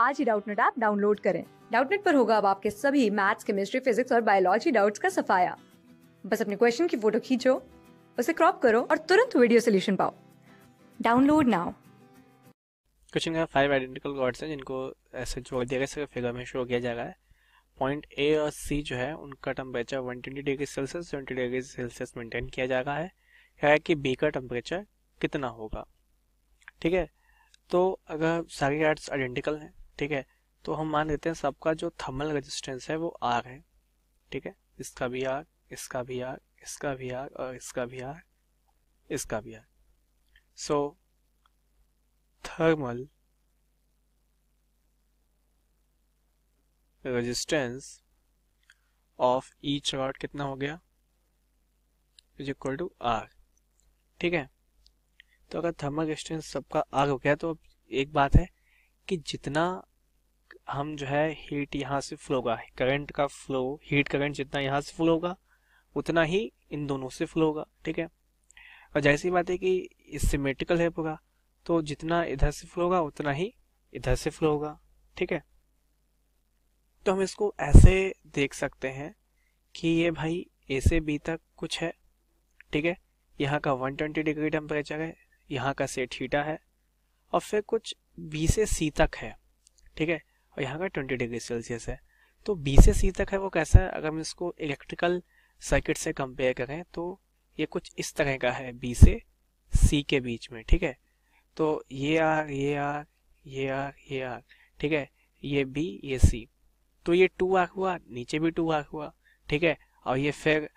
आज ही Doubtnut app download करें डाउटनेट पर होगा अब आपके सभी मैथ्स केमिस्ट्री फिजिक्स और बायोलॉजी डाउट्स का सफाया बस अपने क्वेश्चन की फोटो खींचो उसे क्रॉप करो और तुरंत वीडियो सोल्यूशन पाओ डाउनलोड नाउ क्वेश्चन का फाइव आइडेंटिकल गॉड्स हैं जिनको ऐसे जोड़ दिया गया फिगर में शो किया जा रहा है पॉइंट ए और सी जो है उनका temperature 120 degree Celsius 20 degree Celsius maintain किया जा रहा है है कि बी का टेम्परेचर कितना होगा ठीक है तो अगर सारे आर्ट्स आइडेंटिकल हैं ठीक है तो हम मान लेते हैं सबका जो थर्मल रेजिस्टेंस है वो आर है ठीक है इसका भी आर इसका भी आर इसका भी आर और इसका भी आर इसका भी R so thermal resistance of each rod कितना हो गया इज इक्वल टू आर ठीक है तो अगर थर्मल रेजिस्टेंस सबका आर हो गया तो एक बात है कि जितना हम जो है हीट यहाँ से फ्लो होगा करंट का फ्लो हीट करंट जितना यहाँ से फ्लो होगा उतना ही इन दोनों से फ्लो होगा ठीक है और जैसी बात है कि सिमेट्रिकल है पूरा तो जितना इधर से फ्लो होगा उतना ही इधर से फ्लो होगा ठीक है तो हम इसको ऐसे देख सकते हैं कि ये भाई ए से बी तक कुछ है ठीक है यहाँ का 120 डिग्री टेम्परेचर है यहाँ का से ठीटा है और फिर कुछ बी से सी तक है ठीक है और यहाँ का ट्वेंटी डिग्री सेल्सियस है तो बी से सी तक है वो कैसा है अगर हम इसको इलेक्ट्रिकल सर्किट से कंपेयर करें तो ये कुछ इस तरह का है बी से सी के बीच में ठीक है तो ये आर ये आर ये आर ये आर ठीक है ये बी ये सी तो ये टू आर हुआ नीचे भी टू आर हुआ ठीक है और ये फिर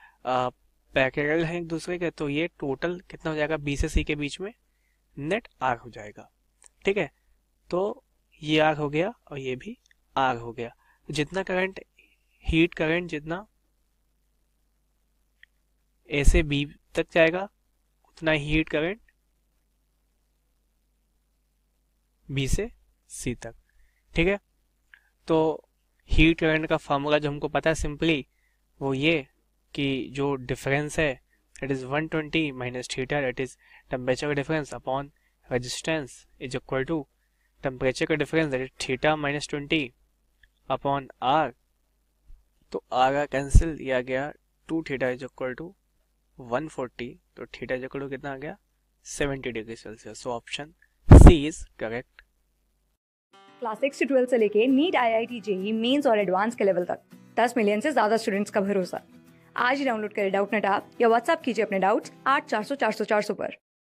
पैकेरल है एक दूसरे के तो ये टोटल कितना हो जाएगा बी से सी के बीच में नेट आर हो जाएगा ठीक है तो ये आग हो गया और ये भी आग हो गया जितना करंट हीट करंट जितना ए से बी तक जाएगा उतना हीट करंट बी से सी तक ठीक है तो हीट करंट का फॉर्मूला जो हमको पता है सिंपली वो ये कि जो डिफरेंस है it is 120 minus theta it is temperature difference upon resistance is equal to temperature का difference that is theta minus twenty upon R तो आर का कैंसिल दिया गया two theta is equal to one forty तो theta is equal to कितना आ गया seventy degree Celsius so option C is correct class six से twelfth से लेके NEET I I T JEE Mains और एडवांस के लेवल तक दस मिलियन से ज्यादा स्टूडेंट्स का भरोसा आज ही डाउनलोड करें डाउट नेट आप या व्हाट्सएप कीजिए अपने डाउट्स आठ चार सौ चार सौ चार सौ पर